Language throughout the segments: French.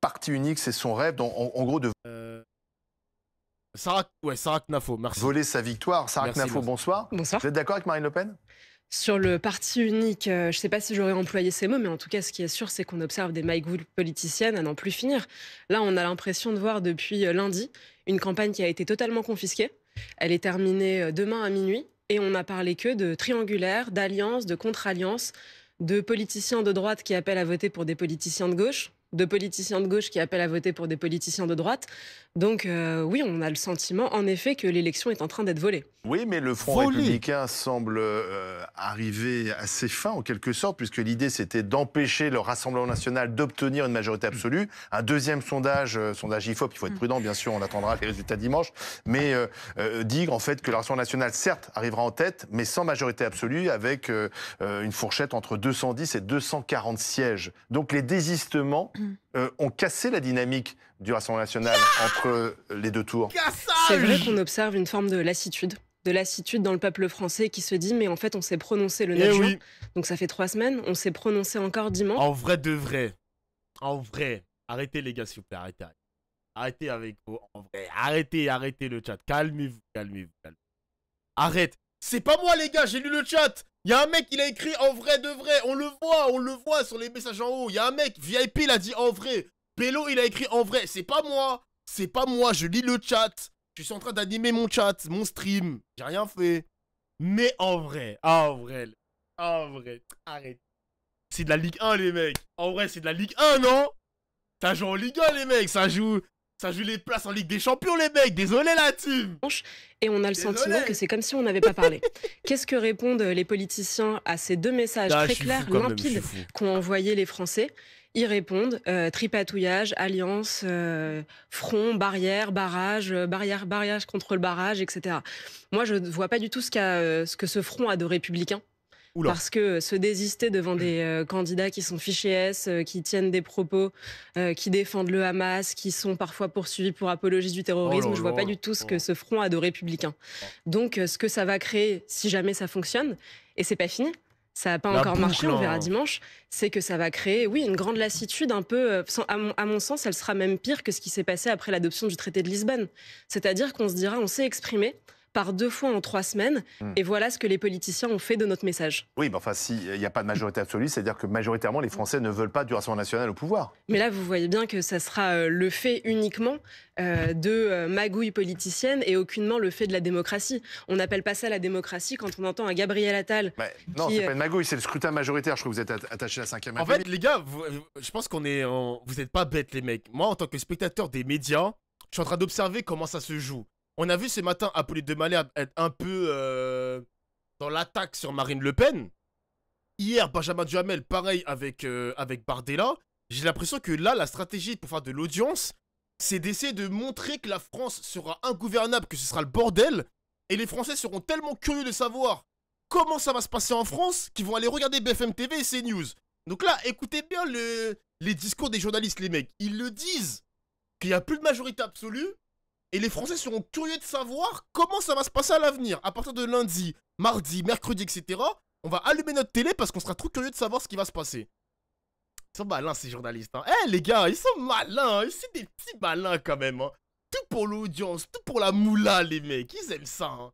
Parti unique, c'est son rêve, en, gros, de. Euh, Sarah, merci. Voler sa victoire. Sarah Knafo, bonsoir. Vous êtes d'accord avec Marine Le Pen sur le parti unique, euh, je ne sais pas si j'aurais employé ces mots, mais en tout cas, ce qui est sûr, c'est qu'on observe des mailles politiciennes à n'en plus finir. Là, on a l'impression de voir depuis euh, lundi une campagne qui a été totalement confisquée. Elle est terminée demain à minuit et on n'a parlé que de triangulaires, d'alliances, de contre-alliances, de politiciens de droite qui appellent à voter pour des politiciens de gauche de politiciens de gauche qui appellent à voter pour des politiciens de droite. Donc euh, oui, on a le sentiment en effet que l'élection est en train d'être volée. Oui, mais le Front républicain semble euh, arriver à ses fins en quelque sorte, puisque l'idée c'était d'empêcher le Rassemblement national d'obtenir une majorité absolue. Un deuxième sondage, euh, sondage IFOP, il faut être mm. prudent bien sûr, on attendra les résultats dimanche, mais dit en fait que le Rassemblement national certes arrivera en tête, mais sans majorité absolue, avec une fourchette entre 210 et 240 sièges. Donc les désistements euh, ont cassé la dynamique du Rassemblement national entre euh, les deux tours. C'est vrai qu'on observe une forme de lassitude de lassitude dans le peuple français qui se dit mais en fait on s'est prononcé le 9 eh juin, donc ça fait trois semaines, on s'est prononcé encore dimanche. En vrai de vrai, en vrai, arrêtez les gars s'il vous plaît, arrêtez, arrêtez, avec vous, en vrai, arrêtez, arrêtez le chat, calmez-vous, calmez-vous, Arrête, c'est pas moi les gars, j'ai lu le chat, il un mec, il a écrit en vrai de vrai. On le voit, on le voit sur les messages en haut. Il y a un mec, VIP, il a dit en vrai. Pélo, il a écrit en vrai. C'est pas moi. C'est pas moi. Je lis le chat. Je suis en train d'animer mon chat, mon stream. J'ai rien fait. Mais en vrai. En vrai. En vrai. Arrête. C'est de la Ligue 1, les mecs. En vrai, c'est de la Ligue 1, non Ça joue en Ligue 1, les mecs. Ça joue. Ça joue les places en Ligue des Champions, les mecs. Désolé, la team. Et on a le sentiment que c'est comme si on n'avait pas parlé. Qu'est-ce que répondent les politiciens à ces deux messages ah, très clairs, limpides, qu'ont envoyés les Français Ils répondent euh, tripatouillage, alliance, euh, front, barrière, barrage, euh, barrière, barrage contre le barrage, etc. Moi, je ne vois pas du tout ce, ce que ce front a de républicain parce que se désister devant des euh, candidats qui sont fichés S, euh, qui tiennent des propos, euh, qui défendent le Hamas, qui sont parfois poursuivis pour apologie du terrorisme, oh je ne vois pas du tout ce que oh. ce front a de républicain. Oh. Donc ce que ça va créer, si jamais ça fonctionne, et c'est pas fini, ça n'a pas encore marché, on verra hein. dimanche, c'est que ça va créer, oui, une grande lassitude, un peu, à à mon sens, elle sera même pire que ce qui s'est passé après l'adoption du traité de Lisbonne. C'est-à-dire qu'on se dira, on s'est exprimé, par deux fois en trois semaines. Hmm. Et voilà ce que les politiciens ont fait de notre message. Oui, mais enfin, s'il n'y a pas de majorité absolue, c'est-à-dire que majoritairement, les Français ne veulent pas du Rassemblement national au pouvoir. Mais là, vous voyez bien que ça sera euh, le fait uniquement euh, de euh, magouilles politiciennes et aucunement le fait de la démocratie. On n'appelle pas ça la démocratie quand on entend un Gabriel Attal. non, c'est n'est pas une magouille, c'est le scrutin majoritaire. Je crois que vous êtes attaché à la 5 En fait, les gars, je pense qu'on est. Vous n'êtes pas bêtes, les mecs. Moi, en tant que spectateur des médias, je suis en train d'observer comment ça se joue. On a vu ce matin Apolline de Malherbe être un peu euh, dans l'attaque sur Marine Le Pen. Hier, Benjamin Duhamel, pareil avec, euh, avec Bardella. J'ai l'impression que là, la stratégie pour faire de l'audience, c'est d'essayer de montrer que la France sera ingouvernable, que ce sera le bordel. Et les Français seront tellement curieux de savoir comment ça va se passer en France qu'ils vont aller regarder BFM TV et CNews. Donc là, écoutez bien les discours des journalistes, les mecs. Ils le disent qu'il n'y a plus de majorité absolue, et les Français seront curieux de savoir comment ça va se passer à l'avenir. À partir de lundi, mardi, mercredi, etc., on va allumer notre télé parce qu'on sera trop curieux de savoir ce qui va se passer. Ils sont malins ces journalistes. Hein. Eh, les gars, ils sont malins. Ils sont des petits malins quand même. Hein. Tout pour l'audience, tout pour la moula, les mecs. Ils aiment ça. Hein.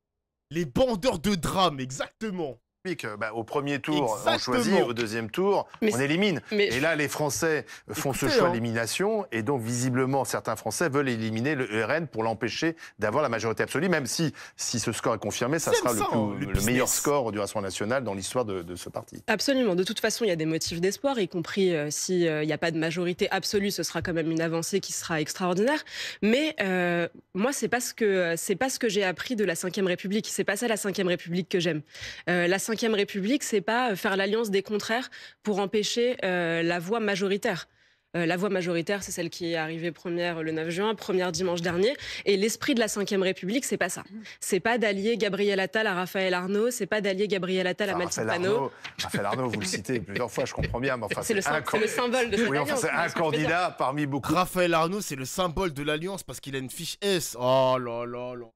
Les bandeurs de drame, exactement. Euh, bah, au premier tour, on choisit, au deuxième tour, on élimine. Et là, les Français font ce choix hein. d'élimination, et donc visiblement, certains Français veulent éliminer le e RN pour l'empêcher d'avoir la majorité absolue, même si, si ce score est confirmé, ça sera le, meilleur score du Rassemblement national dans l'histoire de, ce parti. Absolument. De toute façon, il y a des motifs d'espoir, y compris euh, s'il euh, n'y a pas de majorité absolue, ce sera quand même une avancée qui sera extraordinaire. Mais moi, c'est ce que, pas ce que j'ai appris de la Ve République. n'est pas ça la Ve République que j'aime. la Ve République, c'est pas euh, faire l'alliance des contraires pour empêcher euh, la voie majoritaire. Euh, la voie majoritaire, c'est celle qui est arrivée première le 9 juin, première dimanche dernier. Et l'esprit de la Ve République, c'est pas ça. C'est pas d'allier Gabriel Attal à Raphaël Arnaud, c'est pas d'allier Gabriel Attal à Mathilde Raphaël Arnaud, Raphaël Arnaud, vous le citez plusieurs fois, je comprends bien, mais enfin, c'est le, symbole de cette oui, enfin, c'est un candidat parmi beaucoup. Raphaël Arnaud, c'est le symbole de l'alliance parce qu'il a une fiche S. Oh là là là.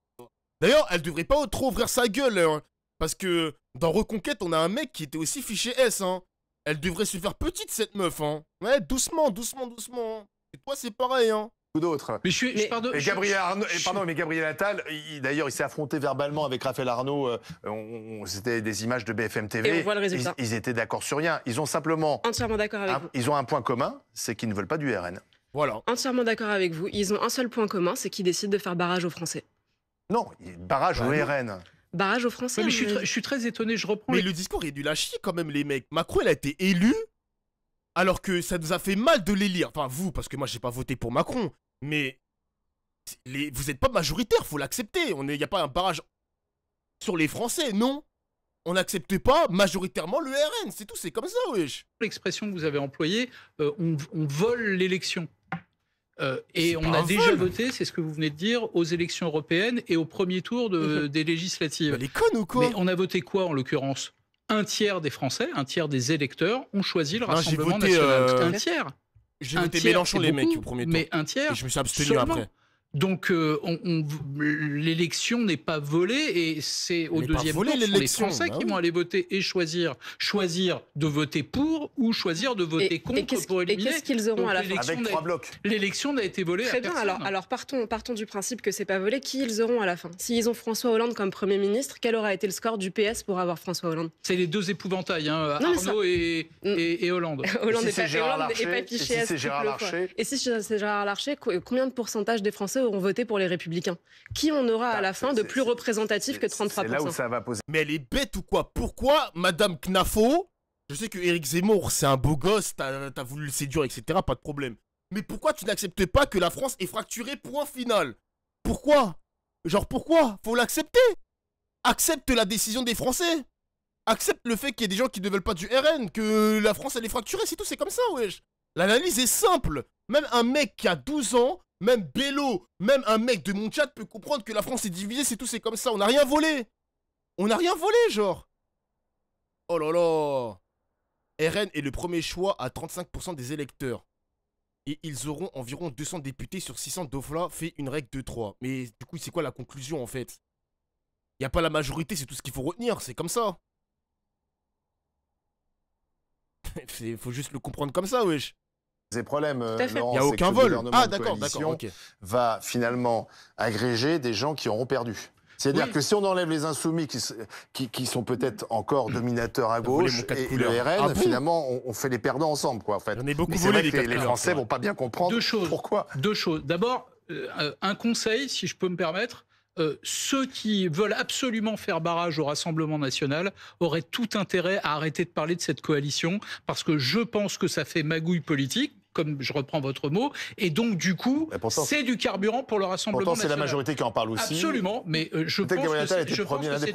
D'ailleurs, elle devrait pas trop ouvrir sa gueule. Hein. Parce que dans Reconquête, on a un mec qui était aussi fiché S. Hein. Elle devrait se faire petite, cette meuf. Hein. Ouais, doucement, doucement, doucement. Hein. Et toi, c'est pareil. Hein d'autres. Mais je suis, pardon, et Gabriel Arnaud, mais Gabriel Attal, d'ailleurs, il s'est affronté verbalement avec Raphaël Arnaud. Euh, c'était des images de BFM TV. Et on voit le résultat. Ils, étaient d'accord sur rien. Ils ont simplement. Entièrement d'accord avec vous. Ils ont un point commun, c'est qu'ils ne veulent pas du RN. Voilà. Entièrement d'accord avec vous. Ils ont un seul point commun, c'est qu'ils décident de faire barrage aux Français. Non, barrage au bah RN barrage aux Français. Mais, hein, je, suis très étonné, je reprends. Mais le discours est du lâchi quand même, les mecs. Macron, elle a été élu, alors que ça nous a fait mal de l'élire. Enfin, vous, parce que moi, j'ai pas voté pour Macron. Mais les... vous n'êtes pas majoritaire, faut l'accepter. Il n'y a pas un barrage sur les Français, non on n'accepte pas majoritairement le RN, c'est tout, c'est comme ça, wesh. L'expression que vous avez employée, euh, on vole l'élection. Euh, et on a déjà voté, c'est ce que vous venez de dire, aux élections européennes et au premier tour mhm. des législatives. Bah, quoi Mais on a voté quoi en l'occurrence Un tiers des Français, un tiers des électeurs ont choisi le Rassemblement national. Euh, un tiers. J'ai voté Mélenchon les mecs au premier tour. Mais un tiers. je me suis abstenu après. Donc euh, on, l'élection n'est pas volée et c'est au deuxième tour les Français bah qui vont aller voter et choisir choisir de voter pour ou choisir de voter contre pour éliminer. Et qu'ils auront à la fin Avec trois blocs. L'élection n'a été volée. Très à bien. Alors, alors partons partons du principe que c'est pas volé. Qui ils auront à la fin S'ils ont François Hollande comme premier ministre, quel aura été le score du PS pour avoir François Hollande C'est les deux épouvantails, hein, Arnaud mm. et, Hollande. Hollande et si c'est Gérard Larcher. Et si c'est Gérard Larcher, combien de pourcentage des Français ont voté pour les Républicains Qui on aura à bah, la fin de plus représentatif que 33% ça va poser. Mais elle est bête ou quoi Pourquoi Madame Knafo Je sais que Eric Zemmour, c'est un beau gosse, t'as voulu le séduire, etc. Pas de problème. Mais pourquoi tu n'acceptes pas que la France est fracturée point final Pourquoi Genre pourquoi Faut l'accepter Accepte la décision des Français Accepte le fait qu'il y ait des gens qui ne veulent pas du RN, que la France elle est fracturée, c'est tout, c'est comme ça, wesh L'analyse est simple Même un mec qui a 12 ans même Bello, même un mec de mon chat peut comprendre que la France est divisée, c'est tout, c'est comme ça. On n'a rien volé. On n'a rien volé, genre. Oh là là. RN est le premier choix à 35% des électeurs. Et ils auront environ 200 députés sur 600 Dofla, fait une règle de 3. Mais du coup, c'est quoi la conclusion en fait Il Y a pas la majorité, c'est tout ce qu'il faut retenir, c'est comme ça. faut juste le comprendre comme ça, wesh des problèmes. Euh, Il n'y a aucun vol. Ah, d'accord, d'accord. Va finalement agréger des gens qui auront perdu. C'est-à-dire que si on enlève les insoumis qui, qui, sont peut-être encore mm. dominateurs à gauche et, le RN, ah finalement, on, fait les perdants ensemble, quoi, en fait. beaucoup les, les, Français vont pas bien comprendre deux choses, pourquoi. Deux choses. D'abord, euh, euh, un conseil, si je peux me permettre. ceux qui veulent absolument faire barrage au Rassemblement national auraient tout intérêt à arrêter de parler de cette coalition parce que je pense que ça fait magouille politique comme je reprends votre mot. Et donc, du coup, c'est du carburant pour le Rassemblement pourtant, c'est la majorité qui en parle aussi. Absolument, mais je pense que c'est à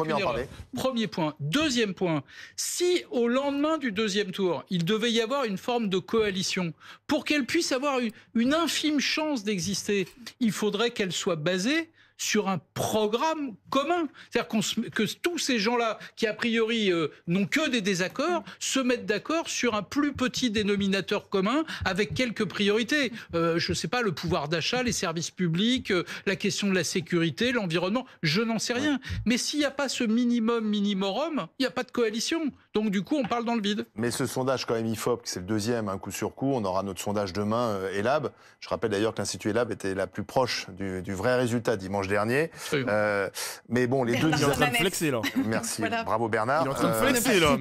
Premier point. Deuxième point, si au lendemain du deuxième tour, il devait y avoir une forme de coalition, pour qu'elle puisse avoir une infime chance d'exister, il faudrait qu'elle soit basée sur un programme commun. C'est-à-dire que tous ces gens-là, qui a priori euh, n'ont que des désaccords, se mettent d'accord sur un plus petit dénominateur commun avec quelques priorités. Euh, je ne sais pas, le pouvoir d'achat, les services publics, euh, la question de la sécurité, l'environnement, je n'en sais rien. Mais s'il n'y a pas ce minimum minimorum, il n'y a pas de coalition. Donc du coup, on parle dans le vide. Mais ce sondage quand même IFOP, c'est le deuxième, un coup sur coup, on aura notre sondage demain euh, ELAB. Je rappelle d'ailleurs que l'Institut ELAB était la plus proche du, vrai résultat dimanche dernier. Euh, mais bon, les deux... Il est en train de flexer là. Merci, bravo Bernard. Il est en train de euh, flexer là,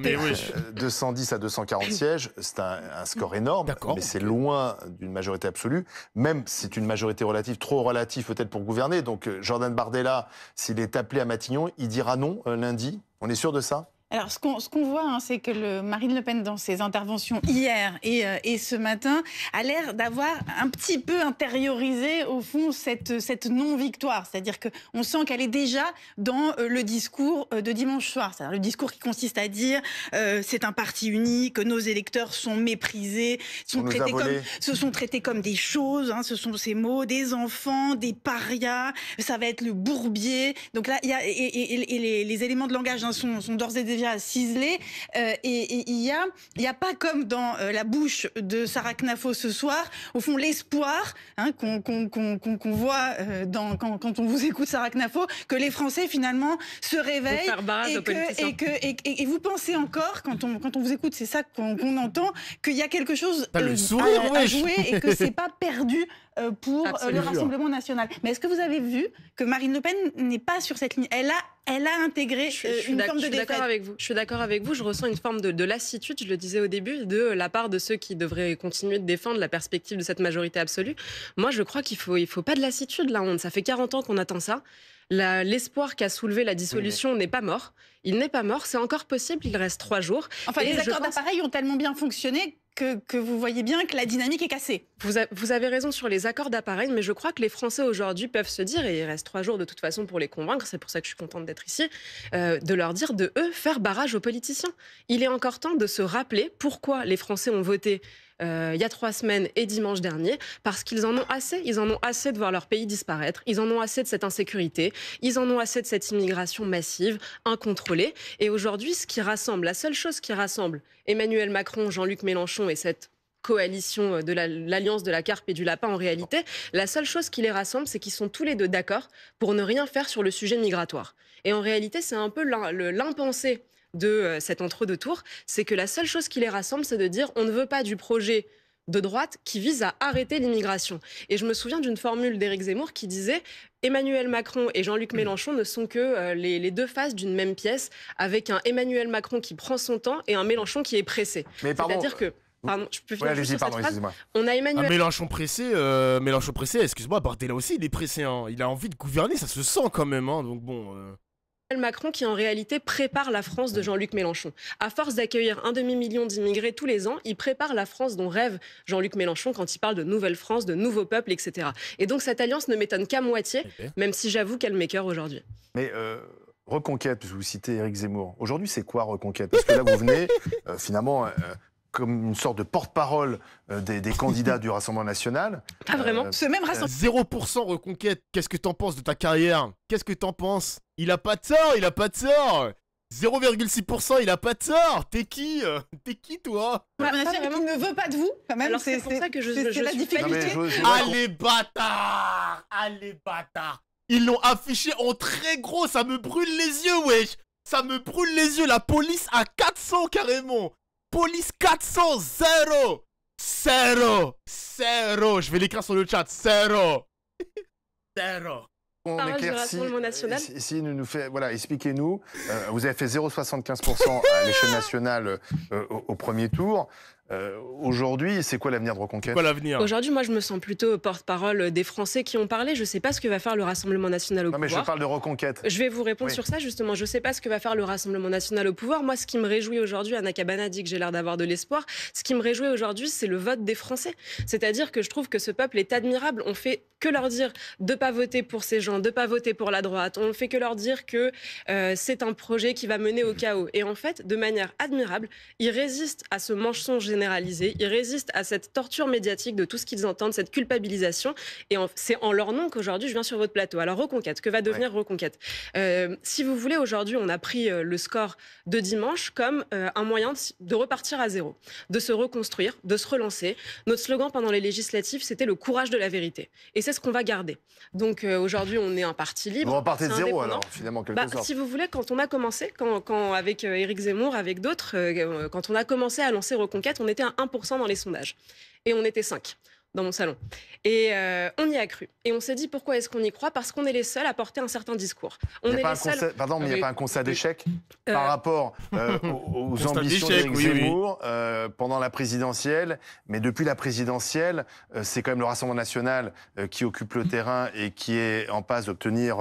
210 à 240 sièges, c'est un, score énorme, mais c'est loin d'une majorité absolue. Même si c'est une majorité relative, trop relative peut-être pour gouverner. Donc Jordan Bardella, s'il est appelé à Matignon, il dira non lundi. On est sûr de ça alors, ce qu'on voit, hein, c'est que le Marine Le Pen, dans ses interventions hier euh, et, ce matin, a l'air d'avoir un petit peu intériorisé, au fond, cette, cette non-victoire. C'est-à-dire qu'on sent qu'elle est déjà dans euh, le discours euh, de dimanche soir. C'est-à-dire le discours qui consiste à dire c'est un parti uni, que nos électeurs sont méprisés, sont traités comme, se sont traités comme des choses, hein, ce sont ces mots, des enfants, des parias, ça va être le bourbier. Donc là, y a, et, les, éléments de langage hein, sont, sont d'ores et déjà vient ciselé. Euh, et il y a, il n'y a pas comme dans euh, la bouche de Sarah Knafo ce soir, au fond l'espoir hein, qu'on voit euh, quand, on vous écoute Sarah Knafo, que les Français finalement se réveillent et, que, et, vous pensez encore quand on quand on vous écoute, c'est ça qu'on entend, qu'il y a quelque chose à, à jouer et que c'est pas perdu euh, pour euh, le Rassemblement national. Mais est-ce que vous avez vu que Marine Le Pen n'est pas sur cette ligne Elle a elle a intégré euh, une forme de d'accord avec vous. Je suis d'accord avec vous. Je ressens une forme de, lassitude, je le disais au début, de la part de ceux qui devraient continuer de défendre la perspective de cette majorité absolue. Moi, je crois qu'il faut, il faut pas de lassitude, là. On, ça fait 40 ans qu'on attend ça. L'espoir qu'a soulevé la dissolution n'est pas mort. Il n'est pas mort, c'est encore possible, il reste trois jours. Enfin, les accords d'appareil ont tellement bien fonctionné que, vous voyez bien que la dynamique est cassée. Vous, avez raison sur les accords d'appareil, mais je crois que les Français aujourd'hui peuvent se dire, et il reste trois jours de toute façon pour les convaincre, c'est pour ça que je suis contente d'être ici, euh, de leur dire de, eux, faire barrage aux politiciens. Il est encore temps de se rappeler pourquoi les Français ont voté euh, il y a trois semaines et dimanche dernier, parce qu'ils en ont assez. Ils en ont assez de voir leur pays disparaître. Ils en ont assez de cette insécurité. Ils en ont assez de cette immigration massive, incontrôlée. Et aujourd'hui, ce qui rassemble, la seule chose qui rassemble Emmanuel Macron, Jean-Luc Mélenchon et cette coalition de l'alliance de la carpe et du lapin en réalité, la seule chose qui les rassemble, c'est qu'ils sont tous les deux d'accord pour ne rien faire sur le sujet migratoire. Et en réalité, c'est un peu l'impensé de euh, cet entre-deux tours, c'est que la seule chose qui les rassemble, c'est de dire on ne veut pas du projet de droite qui vise à arrêter l'immigration. Et je me souviens d'une formule d'Éric Zemmour qui disait Emmanuel Macron et Jean-Luc mm. Mélenchon ne sont que euh, les, deux faces d'une même pièce, avec un Emmanuel Macron qui prend son temps et un Mélenchon qui est pressé. C'est-à-dire que euh, Pardon, je peux finir On a Emmanuel. Un Mélenchon pressé, Mélenchon pressé. Excuse-moi, partez-là aussi, il est pressé. Hein. Il a envie de gouverner, ça se sent quand même. Hein. donc bon. Macron qui en réalité prépare la France de Jean-Luc Mélenchon. À force d'accueillir un demi-million d'immigrés tous les ans, il prépare la France dont rêve Jean-Luc Mélenchon quand il parle de nouvelle France, de nouveaux peuples, etc. Et donc cette alliance ne m'étonne qu'à moitié, eh ben. même si j'avoue qu'elle m'écœure aujourd'hui. Mais euh, Reconquête, vous citez Éric Zemmour. Aujourd'hui, c'est quoi Reconquête Parce que là, vous venez euh, finalement euh, comme une sorte de porte-parole euh, des, candidats du Rassemblement national. Ah vraiment euh, Ce même euh, Rassemblement 0% reconquête, qu'est-ce que t'en penses de ta carrière Qu'est-ce que t'en penses Il a pas de sort, il a pas de sort 0,6%, il a pas de sort T'es qui T'es qui toi ouais, ne veut pas de vous, quand même. c'est pour ça que je, la difficulté. Allez bâtard Allez bâtard Ils l'ont affiché en très gros, ça me brûle les yeux, wesh ça me brûle les yeux, la police à 400 carrément Police 400 0 0 0 Je vais l'écrire sur le chat. 0 0 on Parole éclaircit, si, si nous, nous fait, voilà, expliquez-nous. Euh, vous avez fait 0,75% à l'échelle nationale euh, au, premier tour. Euh, aujourd'hui, c'est quoi l'avenir de Reconquête Quoi l'avenir Aujourd'hui, moi, je me sens plutôt porte-parole des Français qui ont parlé. Je ne sais pas ce que va faire le Rassemblement national au pouvoir. Non, mais je parle de Reconquête. Je vais vous répondre sur ça, justement. Je ne sais pas ce que va faire le Rassemblement national au pouvoir. Moi, ce qui me réjouit aujourd'hui, Anna Cabana dit que j'ai l'air d'avoir de l'espoir. Ce qui me réjouit aujourd'hui, c'est le vote des Français. C'est-à-dire que je trouve que ce peuple est admirable. On fait que leur dire de pas voter pour ces gens, de pas voter pour la droite. On ne fait que leur dire que euh, c'est un projet qui va mener au chaos. Et en fait, de manière admirable, ils résistent à ce mensonge généralisée. Ils résistent à cette torture médiatique de tout ce qu'ils entendent, cette culpabilisation. Et c'est en leur nom qu'aujourd'hui, je viens sur votre plateau. Alors, Reconquête, que va devenir Reconquête euh, Si vous voulez, aujourd'hui, on a pris euh, le score de dimanche comme euh, un moyen de, repartir à zéro, de se reconstruire, de se relancer. Notre slogan pendant les législatives, c'était le courage de la vérité. Et c'est ce qu'on va garder. Donc aujourd'hui, on est un parti libre. On repartez de zéro alors, finalement, quelque bah, Si vous voulez, quand on a commencé, quand, avec Éric Zemmour, avec d'autres, quand on a commencé à lancer Reconquête, on on était à 1% dans les sondages. Et on était 5 dans mon salon. Et euh, on y a cru. Et on s'est dit pourquoi est-ce qu'on y croit Parce qu'on est les seuls à porter un certain discours. On est Pardon, mais il n'y a ah pas un constat d'échec euh. par rapport euh, aux, ambitions d'Éric Zemmour pendant la présidentielle. Mais depuis la présidentielle, c'est quand même le Rassemblement national qui occupe le terrain et qui est en passe d'obtenir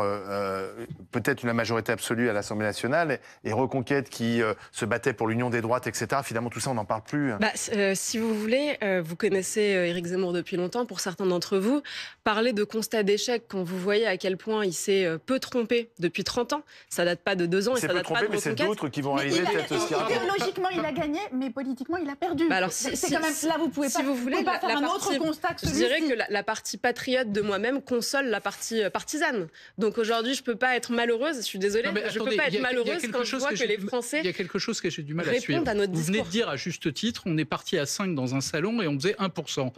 peut-être une majorité absolue à l'Assemblée nationale. Et Reconquête qui se battait pour l'union des droites, etc. Finalement, tout ça, on n'en parle plus. Hein. Bah, si vous voulez, vous connaissez Éric Zemmour de depuis longtemps pour certains d'entre vous. Parler de constat d'échec quand vous voyez à quel point il s'est euh, peu trompé depuis 30 ans, ça date pas de deux ans et ça date trompé, pas de mais c'est d'autres qui vont réaliser cette Logiquement, il a gagné, mais politiquement, il a perdu. Bah alors, c'est quand même là, vous pouvez si pas, vous voulez, faire un autre constat que Je dirais que la, partie patriote de moi-même console la partie euh, partisane. Donc aujourd'hui, je peux pas être malheureuse. Je suis désolée, mais je peux pas être malheureuse quand je vois que, les Français. Il y a quelque chose que j'ai du mal à suivre. vous venez de dire à juste titre, on est parti à 5 dans un salon et on faisait 1%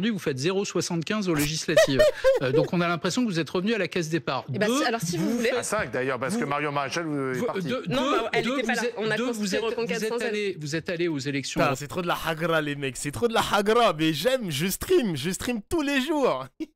aujourd'hui, vous faites 0,75 aux législatives. Euh, donc on a l'impression que vous êtes revenu à la caisse départ. bah, alors si vous, voulez. À 5 d'ailleurs, parce que Marion Maréchal vous, est parti. non, bah, elle pas On a vous êtes, vous êtes allé, vous êtes allé aux élections. C'est trop de la hagra, les mecs. C'est trop de la hagra. Mais j'aime, je stream, je stream tous les jours.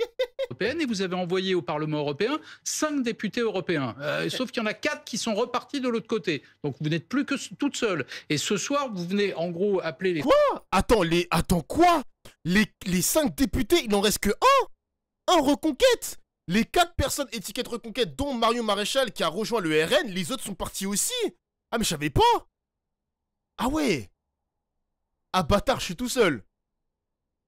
et vous avez envoyé au Parlement européen 5 députés européens. Euh, sauf qu'il y en a quatre qui sont repartis de l'autre côté. Donc vous n'êtes plus que toute seule. Et ce soir, vous venez en gros appeler les... Quoi Attends, les... Attends, quoi les... les cinq députés, il n'en reste que un Un reconquête Les 4 personnes étiquette reconquête, dont Mario Maréchal qui a rejoint le RN, les autres sont partis aussi Ah mais je savais pas Ah ouais Ah bâtard, je suis tout seul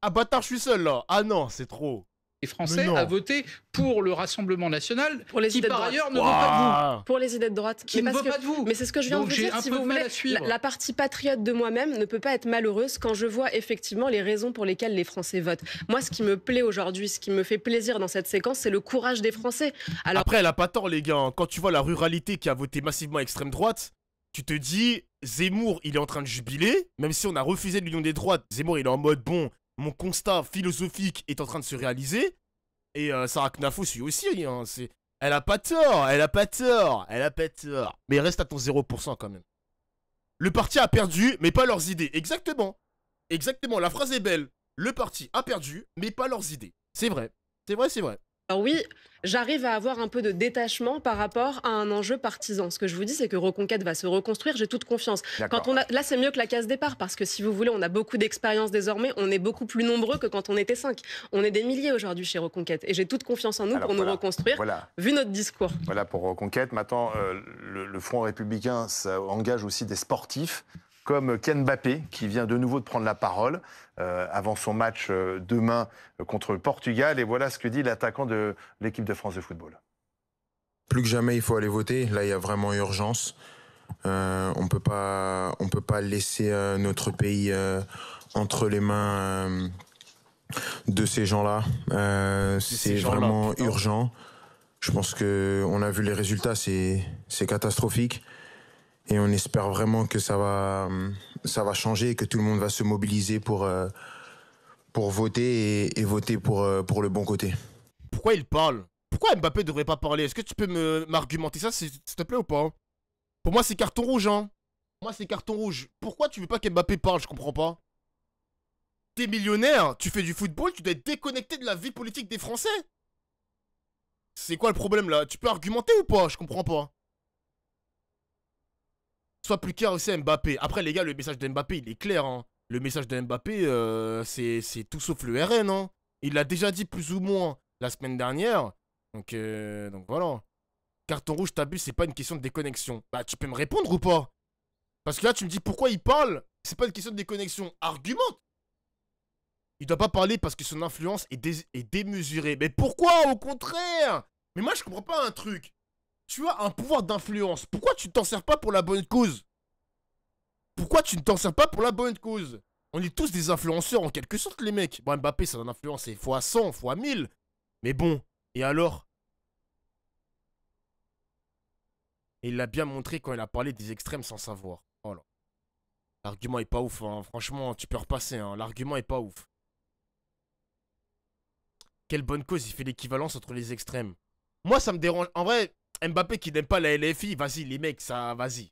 Ah bâtard, je suis seul là Ah non, c'est trop Français à voter pour le Rassemblement national, pour les qui par ailleurs ne pas de vous. Pour les idées de droite. Qui mais ne pas de vous. Mais c'est ce que je viens de vous dire. Si vous voulez, la, partie patriote de moi-même ne peut pas être malheureuse quand je vois effectivement les raisons pour lesquelles les Français votent. Moi, ce qui me plaît aujourd'hui, ce qui me fait plaisir dans cette séquence, c'est le courage des Français. Alors... Après, elle a pas tort, les gars. Hein. Quand tu vois la ruralité qui a voté massivement extrême droite, tu te dis, Zemmour, il est en train de jubiler, même si on a refusé l'union des droites, Zemmour, il est en mode, bon, mon constat philosophique est en train de se réaliser. Et euh, Sarah Knafo aussi. Hein, elle a pas tort, elle a pas tort, elle a pas tort. Mais reste à ton 0% quand même. Le parti a perdu, mais pas leurs idées. Exactement. Exactement, la phrase est belle. Le parti a perdu, mais pas leurs idées. C'est vrai. C'est vrai, c'est vrai. Alors oui, j'arrive à avoir un peu de détachement par rapport à un enjeu partisan. Ce que je vous dis, c'est que Reconquête va se reconstruire, j'ai toute confiance. Quand on a, là, c'est mieux que la case départ, parce que si vous voulez, on a beaucoup d'expérience désormais, on est beaucoup plus nombreux que quand on était cinq. On est des milliers aujourd'hui chez Reconquête, et j'ai toute confiance en nous pour nous reconstruire, vu notre discours. Voilà pour Reconquête. Maintenant, euh, le, Front républicain, ça engage aussi des sportifs comme Ken Bappé, qui vient de nouveau de prendre la parole euh, avant son match euh, demain euh, contre le Portugal. Et voilà ce que dit l'attaquant de l'équipe de France de football. Plus que jamais, il faut aller voter. Là, il y a vraiment urgence. on ne peut pas laisser notre pays entre les mains de ces gens-là. c'est vraiment urgent. Je pense qu'on a vu les résultats, c'est catastrophique et on espère vraiment que ça va, ça va changer et que tout le monde va se mobiliser pour, euh, pour voter et, voter pour, euh, pour le bon côté. Pourquoi il parle Pourquoi Mbappé devrait pas parler Est-ce que tu peux m'argumenter ça, s'il te plaît, ou pas Pour moi, c'est carton rouge, hein. Pour moi, c'est carton rouge. Pourquoi tu veux pas qu'Mbappé parle Je comprends pas. es millionnaire, tu fais du football, tu dois être déconnecté de la vie politique des Français. C'est quoi le problème là Tu peux argumenter ou pas Je comprends pas soit plus clair aussi à Mbappé. Après, les gars, le message de Mbappé, il est clair. Hein. Le message de Mbappé, euh, c'est tout sauf le RN. Hein. Il l'a déjà dit plus ou moins la semaine dernière. Donc, euh, donc voilà. Carton rouge, t'abuses, c'est pas une question de déconnexion. Bah, tu peux me répondre ou pas Parce que là, tu me dis pourquoi il parle C'est pas une question de déconnexion. Argumente Il doit pas parler parce que son influence est, est démesurée. Mais pourquoi, au contraire Mais moi, je comprends pas un truc. Tu as un pouvoir d'influence. Pourquoi tu ne t'en sers pas pour la bonne cause Pourquoi tu ne t'en sers pas pour la bonne cause On est tous des influenceurs en quelque sorte, les mecs. Bon, Mbappé, ça un influence, c'est fois 100, fois 1000. Mais bon, et alors Et il l'a bien montré quand il a parlé des extrêmes sans savoir. Oh là. L'argument est pas ouf, hein. franchement, tu peux repasser, hein. l'argument est pas ouf. Quelle bonne cause, il fait l'équivalence entre les extrêmes. Moi, ça me dérange. En vrai, Mbappé qui n'aime pas la LFI, vas-y les mecs, ça, vas-y.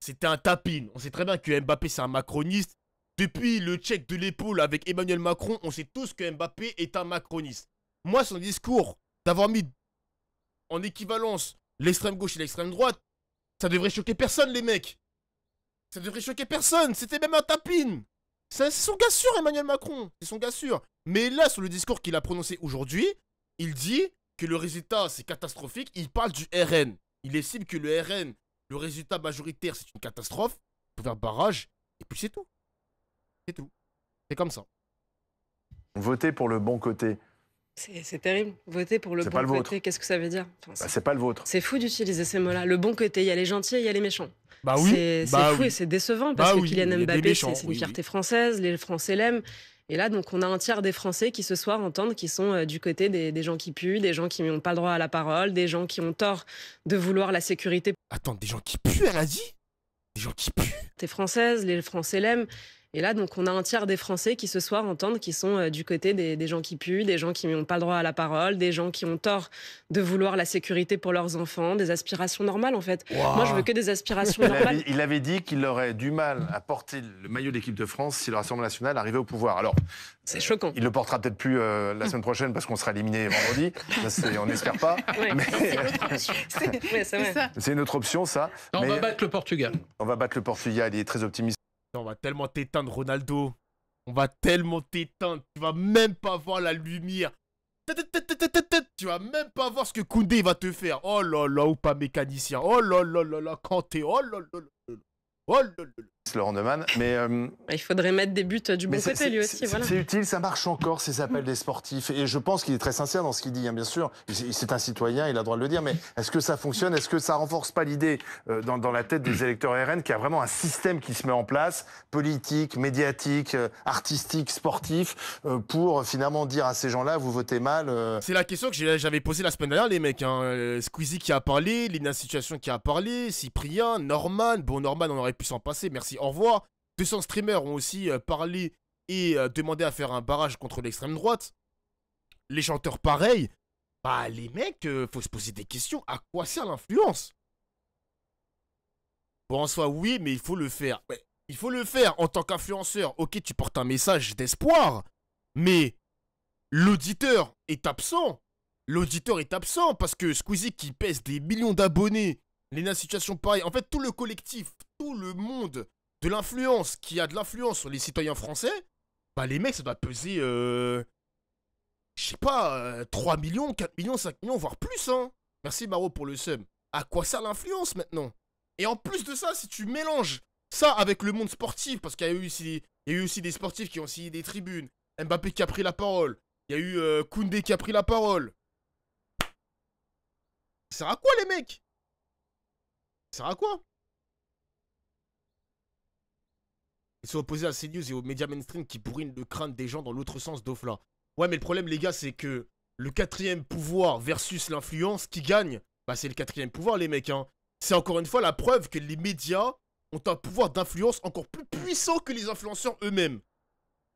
C'était un tapin. On sait très bien que Mbappé c'est un macroniste. Depuis le check de l'épaule avec Emmanuel Macron, on sait tous que Mbappé est un macroniste. Moi, son discours d'avoir mis en équivalence l'extrême gauche et l'extrême droite, ça devrait choquer personne, les mecs. Ça devrait choquer personne. C'était même un tapin. C'est son gars sûr, Emmanuel Macron. C'est son gars sûr. Mais là, sur le discours qu'il a prononcé aujourd'hui, il dit que le résultat c'est catastrophique, il parle du RN. Il estime que le RN, le résultat majoritaire, c'est une catastrophe c'est faire barrage, et puis c'est tout. C'est tout. C'est comme ça. Voter pour le bon côté. C'est terrible. Voter pour le bon côté, qu'est-ce que ça veut dire bah, C'est pas le vôtre. C'est fou d'utiliser ces mots-là. Le bon côté, il y a les gentils il y a les méchants. Bah oui. C'est bah fou et c'est décevant parce bah que a Kylian Mbappé, c'est une fierté française, les Français l'aiment. Et là, donc, on a un tiers des Français qui ce soir entendent qu'ils sont euh, du côté des, gens qui puent, des gens qui n'ont pas le droit à la parole, des gens qui ont tort de vouloir la sécurité. Attends, des gens qui puent, elle a dit Des gens qui puent T'es française, les Français l'aiment. Et là, donc, on a un tiers des Français qui ce soir entendent qu'ils sont euh, du côté des, gens qui puent, des gens qui n'ont pas le droit à la parole, des gens qui ont tort de vouloir la sécurité pour leurs enfants, des aspirations normales en fait. Moi, je veux que des aspirations il normales. Avait, il avait dit qu'il aurait du mal à porter le maillot de l'équipe de France si le Rassemblement national arrivait au pouvoir. Alors, c'est choquant. Il le portera peut-être plus euh, la semaine prochaine parce qu'on sera éliminé vendredi. on n'espère pas. C'est une autre option, ça. On va battre le Portugal. On va battre le Portugal. Il est très optimiste. On va tellement t'éteindre, Ronaldo. On va tellement t'éteindre. Tu vas même pas voir la lumière. Tu vas même pas voir ce que Koundé va te faire. Oh là là, ou pas mécanicien. Oh là là là là, Kanté. Oh là là Oh là là là. Laurent Neumann. Mais, euh, Il faudrait mettre des buts euh, du bon côté, lui aussi. C'est utile, ça marche encore, ces appels des sportifs. Et je pense qu'il est très sincère dans ce qu'il dit, hein, bien sûr. C'est un citoyen, il a le droit de le dire. Mais est-ce que ça fonctionne Est-ce que ça renforce pas l'idée euh, dans, la tête des électeurs RN qu'il y a vraiment un système qui se met en place, politique, médiatique, artistique, sportif, pour finalement dire à ces gens-là, vous votez mal C'est la question que j'avais posée la semaine dernière, les mecs. Hein. Squeezie qui a parlé, Lina Situation qui a parlé, Cyprien, Norman. Bon, Norman, on aurait pu s'en passer. Merci au revoir. 200 streamers ont aussi euh, parlé et euh, demandé à faire un barrage contre l'extrême droite. Les chanteurs, pareil. Bah, les mecs, euh, faut se poser des questions. À quoi sert l'influence Bon, en soi, oui, mais il faut le faire. il faut le faire en tant qu'influenceur. Ok, tu portes un message d'espoir, mais l'auditeur est absent. L'auditeur est absent parce que Squeezie qui pèse des millions d'abonnés, na Situation pareil, en fait tout le collectif, tout le monde de l'influence, qui a de l'influence sur les citoyens français, bah les mecs, ça doit peser, euh, je sais pas, 3 euh, millions, 4 millions, 5 millions, voire plus, hein. Merci Maro pour le sub. À quoi ça l'influence maintenant Et en plus de ça, si tu mélanges ça avec le monde sportif, parce qu'il y, a eu aussi, y a eu aussi des sportifs qui ont signé des tribunes, Mbappé qui a pris la parole, il y a eu euh, Koundé qui a pris la parole. Ça sert à quoi les mecs Ça sert à quoi sont opposés à CNews et aux médias mainstream qui bourrinent le crâne des gens dans l'autre sens d'Ofla. Ouais, mais le problème, les gars, c'est que le quatrième pouvoir versus l'influence, qui gagne Bah, c'est le quatrième pouvoir, les mecs, hein. C'est encore une fois la preuve que les médias ont un pouvoir d'influence encore plus puissant que les influenceurs eux-mêmes.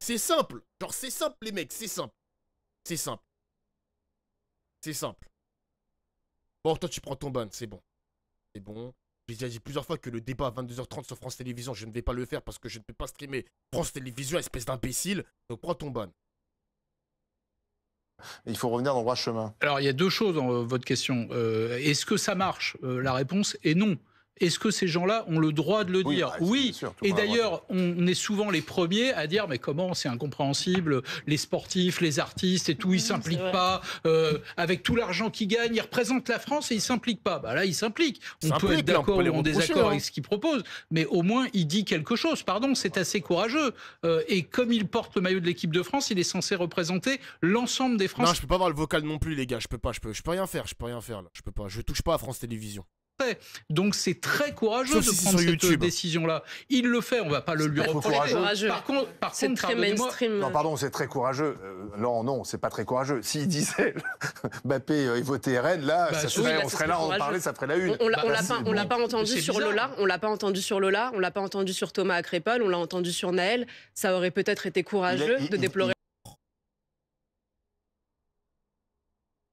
C'est simple. Genre, c'est simple, les mecs, c'est simple. C'est simple. C'est simple. Bon, toi, tu prends ton ban, c'est bon. C'est bon j'ai dit plusieurs fois que le débat à 22h30 sur France Télévisions, je ne vais pas le faire parce que je ne peux pas streamer France Télévisions, espèce d'imbécile. Donc prends ton ban. Il faut revenir dans le droit chemin. Alors il y a deux choses dans euh, votre question. Euh, est-ce que ça marche euh, La réponse est non. Est-ce que ces gens-là ont le droit de le dire bah, Oui. et d'ailleurs, on est souvent les premiers à dire mais comment c'est incompréhensible Les sportifs, les artistes et tout, ils ne s'impliquent pas. Euh, avec tout l'argent qu'ils gagnent, ils représentent la France et ils s'impliquent pas. Bah là, ils s'impliquent. On peut être d'accord ou en désaccord hein. avec ce qu'ils proposent, mais au moins il dit quelque chose. Pardon, c'est assez courageux. Euh, et comme il porte le maillot de l'équipe de France, il est censé représenter l'ensemble des Français. Non, je peux pas avoir le vocal non plus, les gars. Je peux pas. Je peux. Je peux rien faire. Je peux rien faire. Là. Je peux pas. Je touche pas à France Télévisions. Donc c'est très courageux de prendre cette décision-là. Il le fait, on ne va pas le lui reprocher. Par contre, par contre très mainstream. Non, pardon, c'est très courageux. Euh, non, non, non, c'est pas très courageux. S'il mm. disait Mbappé euh, il votait RN, là, bah, serait, bah, on serait là, on parlait, ça ferait la une. On, on bah, l'a pas, entendu sur Lola, on l'a pas entendu sur Lola, on l'a pas entendu sur Thomas Acrépol, on l'a entendu sur Naël. Ça aurait peut-être été courageux de déplorer.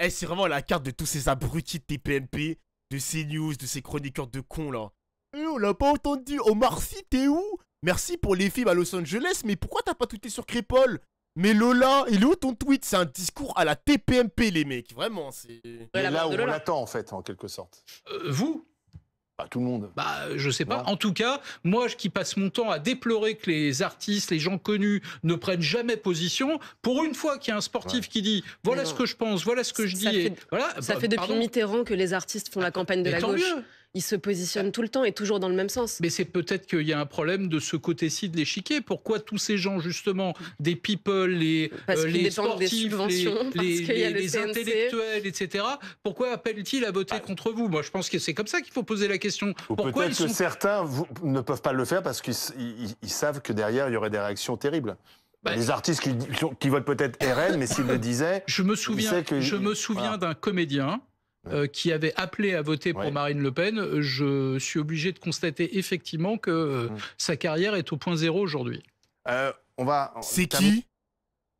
Eh, c'est vraiment la carte de tous ces abrutis de TPMP de ces news, de ces chroniqueurs de cons là. Eh, on l'a pas entendu. Omar Sy, t'es où Merci pour les films à Los Angeles, mais pourquoi t'as pas tweeté sur Crépole mais Lola, il est où ton tweet C'est un discours à la TPMP, les mecs, vraiment, c'est... là où on l'attend, en fait, en quelque sorte. Euh, vous tout le monde. Bah, je sais pas. En tout cas, moi qui passe mon temps à déplorer que les artistes, les gens connus ne prennent jamais position, pour une fois qu'il y a un sportif qui dit voilà ce que je pense, voilà ce que je dis. voilà, ça bah, fait depuis Mitterrand que les artistes font la ah, campagne de la gauche il se positionne ah. tout le temps et toujours dans le même sens. Mais c'est peut-être qu'il y a un problème de ce côté-ci de l'échiquier. Pourquoi tous ces gens, justement, des people, les, euh, les sportifs, les, intellectuels, etc., pourquoi appellent-ils à voter bah. contre vous Moi, je pense que c'est comme ça qu'il faut poser la question. Ou pourquoi ils que certains ne peuvent pas le faire parce qu'ils savent que derrière, il y aurait des réactions terribles. Bah. les artistes qui, votent peut-être RL, mais s'ils le disaient. Je me souviens, je me souviens d'un comédien euh, qui avait appelé à voter pour Marine Le Pen, je suis obligé de constater effectivement que euh, mm. sa carrière est au point zéro aujourd'hui. Euh, on va. C'est qui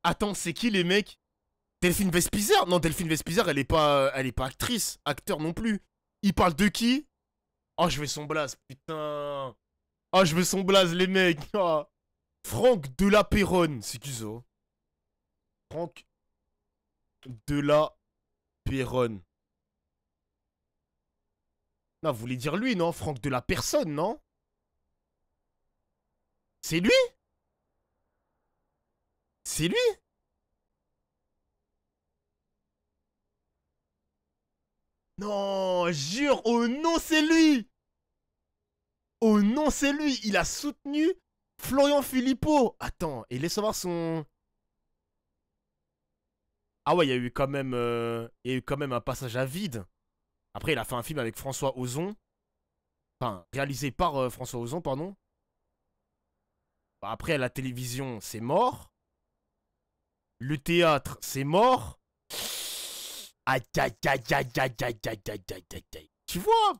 Attends, c'est qui les mecs Delphine Vespizer Non, Delphine Vespizer, elle est pas, elle est pas actrice, acteur non plus. Il parle de qui Oh, je veux son blaze, putain. Oh, je veux son blaze, les mecs. Oh. Franck de la Péronne, c'est qui ça Franck de la Péronne. Non, vous voulez dire lui, non Franck de la personne, non C'est lui C'est lui Non, jure, oh non, c'est lui Oh non, c'est lui Il a soutenu Florian Philippot Attends, et laisse voir son... Ah ouais, il y a eu quand même... Euh, il y a eu quand même un passage à vide après, il a fait un film avec François Ozon. Enfin, réalisé par François Ozon, pardon. Après, la télévision, c'est mort. Le théâtre, c'est mort. Tu vois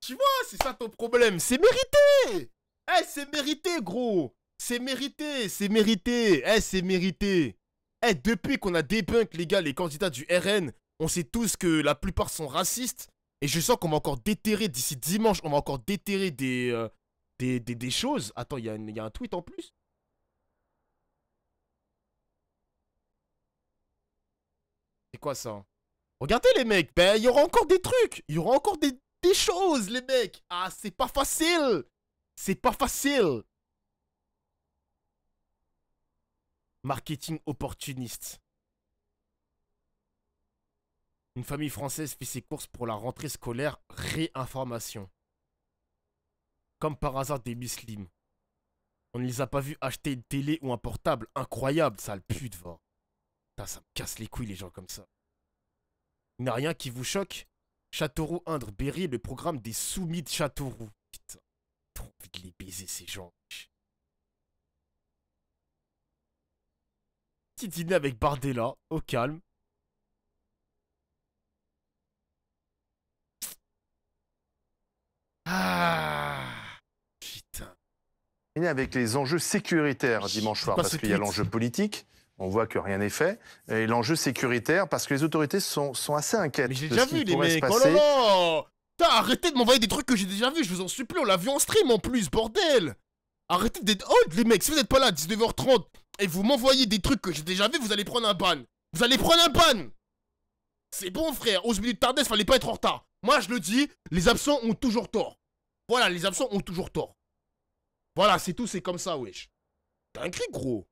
Tu vois, c'est ça ton problème. C'est mérité Eh, c'est mérité, gros C'est mérité, c'est mérité Eh, c'est mérité Eh, depuis qu'on a débunk, les gars, les candidats du RN, on sait tous que la plupart sont racistes. Et je sens qu'on va encore déterrer, d'ici dimanche, on va encore déterrer des, euh, des, choses. Attends, il y, y, a un tweet en plus C'est quoi ça hein Regardez les mecs, ben il y aura encore des trucs, il y aura encore des, des choses les mecs. Ah, c'est pas facile C'est pas facile Marketing opportuniste. Une famille française fait ses courses pour la rentrée scolaire réinformation. Comme par hasard des muslims. On ne les a pas vus acheter une télé ou un portable. Incroyable, sale pute, va. ça me casse les couilles, les gens comme ça. Il n'y a rien qui vous choque Châteauroux, Indre, Berry, le programme des soumis de Châteauroux. Putain, trop envie de les baiser, ces gens. Petit dîner avec Bardella, au calme. avec les enjeux sécuritaires dimanche soir, parce qu'il y a l'enjeu politique. On voit que rien n'est fait. Et l'enjeu sécuritaire, parce que les autorités sont, assez inquiètes. Mais j'ai déjà vu les mecs. Oh arrêtez de m'envoyer des trucs que j'ai déjà vu, je vous en supplie. On l'a vu en stream en plus, bordel Arrêtez d'être oh les mecs. Si vous n'êtes pas là à 19h30 et vous m'envoyez des trucs que j'ai déjà vu, vous allez prendre un ban. Vous allez prendre un ban C'est bon, frère. 11 minutes tardes, fallait pas être en retard. Moi, je le dis, les absents ont toujours tort. Voilà, les absents ont toujours tort. Voilà, c'est tout, c'est comme ça, wesh. T'as un cri, gros.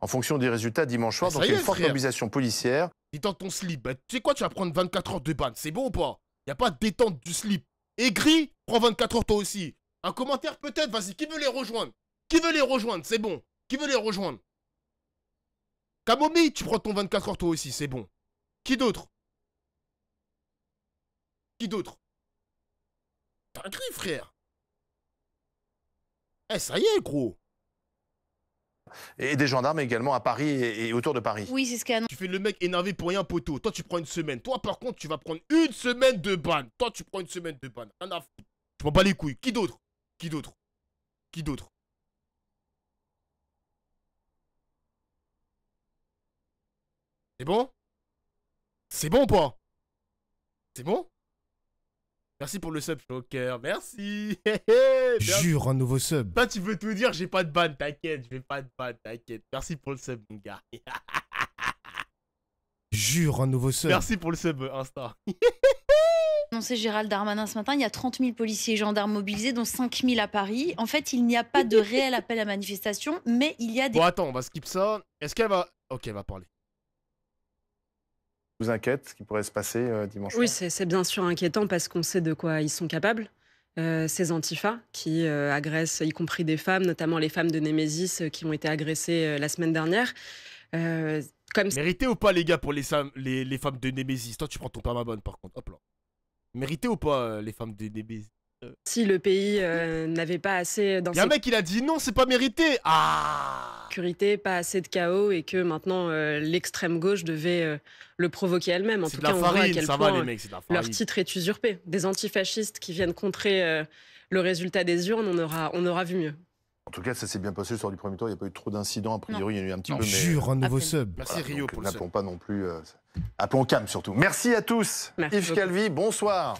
En fonction des résultats dimanche soir, donc y une forte mobilisation policière. tente ton slip. Ben, tu sais quoi, tu vas prendre 24 heures de ban. C'est bon ou pas Y a pas de détente du slip. Aigri, prends 24 heures toi aussi. Un commentaire peut-être, vas-y, qui veut les rejoindre Qui veut les rejoindre C'est bon. Qui veut les rejoindre Kamomi, tu prends ton 24 heures toi aussi, c'est bon. Qui d'autre Qui d'autre T'as un cri, frère eh, ça y est, gros et des gendarmes également à Paris et, autour de Paris. Oui, c'est ce qu'il y a. Tu fais le mec énervé pour rien, poteau. Toi, tu prends une semaine. Toi, par contre, tu vas prendre une semaine de ban. Toi, tu prends une semaine de ban. Tu Je m'en bats les couilles. Qui d'autre Qui d'autre Qui d'autre C'est bon C'est bon ou pas C'est bon Merci pour le sub, Joker. Merci. Jure, un nouveau sub. Toi, tu veux tout dire, j'ai pas de ban, t'inquiète. Je vais pas de ban, t'inquiète. Merci pour le sub, mon gars. Jure, un nouveau sub. Merci pour le sub, Insta. annoncé Gérald Darmanin ce matin, il y a 30 000 policiers et gendarmes mobilisés, dont 5 000 à Paris. En fait, il n'y a pas de réel appel à manifestation, mais il y a des... Bon, attends, on va skip ça. Est-ce qu'elle va... Ok, elle va parler vous inquiète, ce qui pourrait se passer euh, dimanche Oui, c'est bien sûr inquiétant parce qu'on sait de quoi ils sont capables. Euh, ces antifas qui euh, agressent y compris des femmes, notamment les femmes de Némésis qui ont été agressées la semaine dernière. comme... Mérité ou pas les gars pour les, femmes de Némésis Toi tu prends ton parma-bonne, par contre, hop là. Mérité ou pas les femmes de Némésis si le pays euh, n'avait pas assez euh, dans Il y a un mec qui a dit non, c'est pas mérité. Ah pas assez de chaos et que maintenant euh, l'extrême gauche devait le provoquer elle-même. En tout cas, on voit à quel point va, mecs, leur titre est usurpé. Des antifascistes qui viennent contrer le résultat des urnes, on aura, on aura vu mieux. En tout cas, ça s'est bien passé le soir du premier tour. Il n'y a pas eu trop d'incidents. A priori, il y a eu un petit peu. Jure, un nouveau sub. Merci Rio pour le pas non plus. appelons calme surtout. Merci à tous. Yves Calvi, bonsoir.